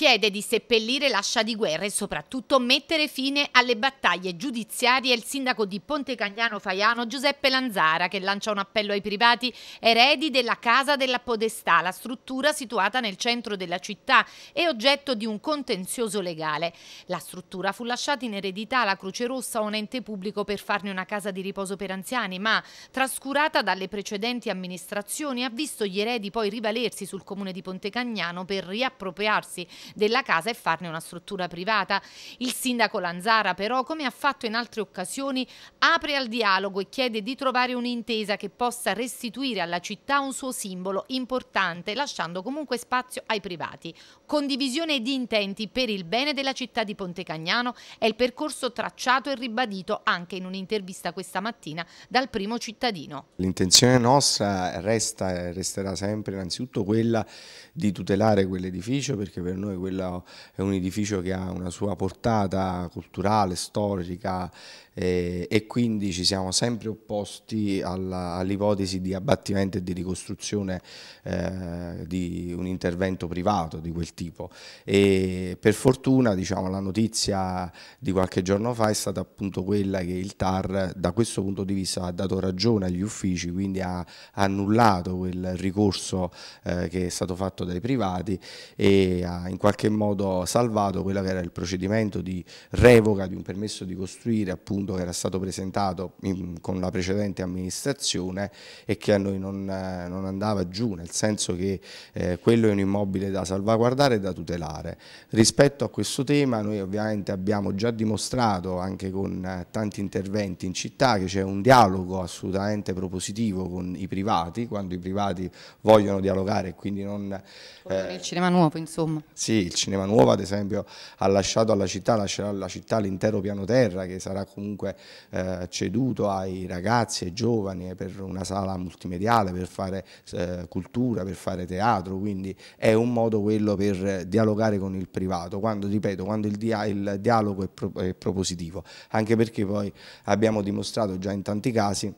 chiede di seppellire l'ascia di guerra e soprattutto mettere fine alle battaglie giudiziarie il sindaco di Ponte Faiano Giuseppe Lanzara che lancia un appello ai privati eredi della Casa della Podestà, la struttura situata nel centro della città e oggetto di un contenzioso legale. La struttura fu lasciata in eredità alla Croce Rossa a un ente pubblico per farne una casa di riposo per anziani, ma trascurata dalle precedenti amministrazioni ha visto gli eredi poi rivalersi sul comune di Pontecagnano per riappropriarsi della casa e farne una struttura privata. Il sindaco Lanzara però, come ha fatto in altre occasioni, apre al dialogo e chiede di trovare un'intesa che possa restituire alla città un suo simbolo importante, lasciando comunque spazio ai privati. Condivisione di intenti per il bene della città di Pontecagnano è il percorso tracciato e ribadito anche in un'intervista questa mattina dal primo cittadino. L'intenzione nostra resta e resterà sempre innanzitutto quella di tutelare quell'edificio perché per noi quello è un edificio che ha una sua portata culturale, storica eh, e quindi ci siamo sempre opposti all'ipotesi all di abbattimento e di ricostruzione eh, di un intervento privato di quel tipo e per fortuna diciamo, la notizia di qualche giorno fa è stata appunto quella che il TAR da questo punto di vista ha dato ragione agli uffici, quindi ha annullato quel ricorso eh, che è stato fatto dai privati e ha interessato qualche modo salvato quello che era il procedimento di revoca di un permesso di costruire appunto che era stato presentato in, con la precedente amministrazione e che a noi non, non andava giù, nel senso che eh, quello è un immobile da salvaguardare e da tutelare. Rispetto a questo tema noi ovviamente abbiamo già dimostrato anche con eh, tanti interventi in città che c'è un dialogo assolutamente propositivo con i privati, quando i privati vogliono dialogare e quindi non... Come eh, il cinema nuovo insomma. Sì, sì, il Cinema Nuovo ad esempio ha lasciato alla città, lascerà alla città l'intero piano terra che sarà comunque eh, ceduto ai ragazzi e giovani eh, per una sala multimediale, per fare eh, cultura, per fare teatro, quindi è un modo quello per dialogare con il privato, quando, ripeto, quando il, dia il dialogo è, pro è propositivo, anche perché poi abbiamo dimostrato già in tanti casi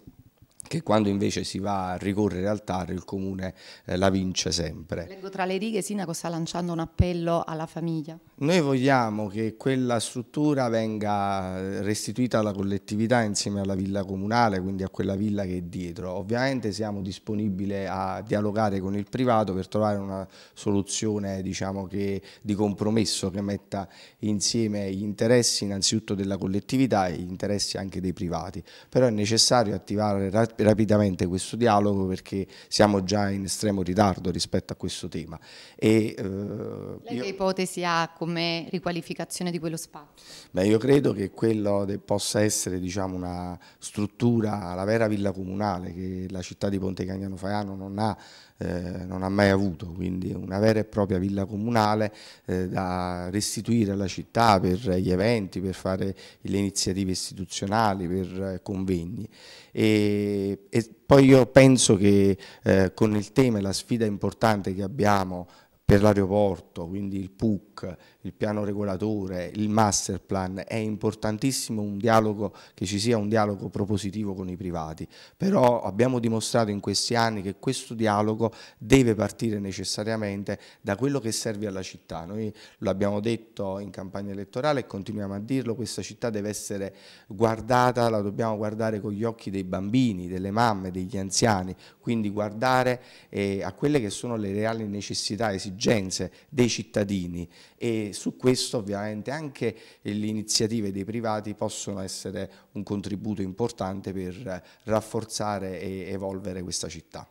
che quando invece si va a ricorrere al TAR il comune eh, la vince sempre. Leggo tra le righe, Sinaco sta lanciando un appello alla famiglia. Noi vogliamo che quella struttura venga eh, restituita alla collettività insieme alla villa comunale, quindi a quella villa che è dietro. Ovviamente siamo disponibili a dialogare con il privato per trovare una soluzione diciamo, che, di compromesso che metta insieme gli interessi innanzitutto della collettività e gli interessi anche dei privati. Però è necessario attivare rapidamente rapidamente questo dialogo perché siamo già in estremo ritardo rispetto a questo tema. E, eh, Lei io, che ipotesi ha come riqualificazione di quello spazio? Beh, io credo che quello possa essere diciamo, una struttura, la vera villa comunale che la città di Ponte Cagnano Faiano non ha eh, non ha mai avuto, quindi una vera e propria villa comunale eh, da restituire alla città per gli eventi, per fare le iniziative istituzionali, per eh, convegni. E e, poi io penso che eh, con il tema e la sfida importante che abbiamo per l'aeroporto, quindi il PUC il piano regolatore, il master plan, è importantissimo dialogo, che ci sia un dialogo propositivo con i privati, però abbiamo dimostrato in questi anni che questo dialogo deve partire necessariamente da quello che serve alla città, noi lo abbiamo detto in campagna elettorale e continuiamo a dirlo, questa città deve essere guardata, la dobbiamo guardare con gli occhi dei bambini, delle mamme, degli anziani, quindi guardare eh, a quelle che sono le reali necessità, esigenze dei cittadini e e su questo ovviamente anche le iniziative dei privati possono essere un contributo importante per rafforzare e evolvere questa città.